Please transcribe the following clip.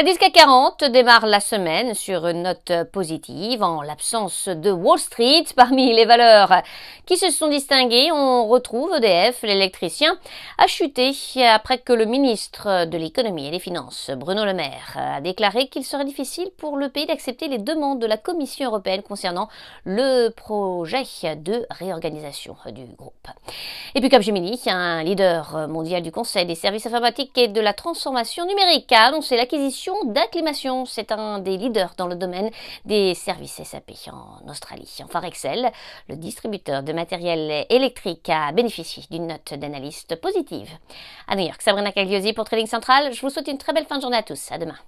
La à 40 démarre la semaine sur une note positive. En l'absence de Wall Street, parmi les valeurs qui se sont distinguées, on retrouve EDF, l'électricien, a chuté après que le ministre de l'économie et des finances, Bruno Le Maire, a déclaré qu'il serait difficile pour le pays d'accepter les demandes de la Commission européenne concernant le projet de réorganisation du groupe. Et puis Capgemini, un leader mondial du Conseil des services informatiques et de la transformation numérique, a annoncé l'acquisition D'acclimatation, d'acclimation. C'est un des leaders dans le domaine des services SAP en Australie. Enfin, Excel, le distributeur de matériel électrique, a bénéficié d'une note d'analyste positive. À New York, Sabrina Cagliosi pour Trading Central. Je vous souhaite une très belle fin de journée à tous. À demain.